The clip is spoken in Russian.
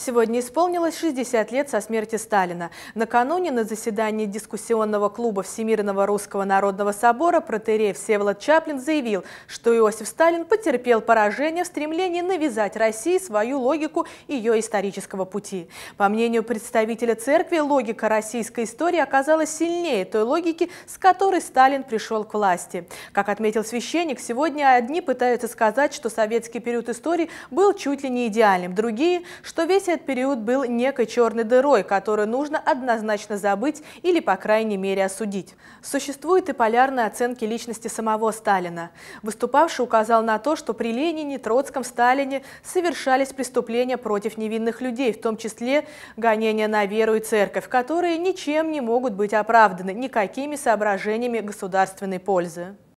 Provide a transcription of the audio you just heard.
Сегодня исполнилось 60 лет со смерти Сталина. Накануне на заседании дискуссионного клуба Всемирного русского народного собора протерей Всеволод Чаплин заявил, что Иосиф Сталин потерпел поражение в стремлении навязать России свою логику ее исторического пути. По мнению представителя церкви, логика российской истории оказалась сильнее той логики, с которой Сталин пришел к власти. Как отметил священник, сегодня одни пытаются сказать, что советский период истории был чуть ли не идеальным, другие, что весь этот период был некой черной дырой, которую нужно однозначно забыть или, по крайней мере, осудить. Существуют и полярные оценки личности самого Сталина. Выступавший указал на то, что при Ленине, Троцком, Сталине совершались преступления против невинных людей, в том числе гонения на веру и церковь, которые ничем не могут быть оправданы, никакими соображениями государственной пользы.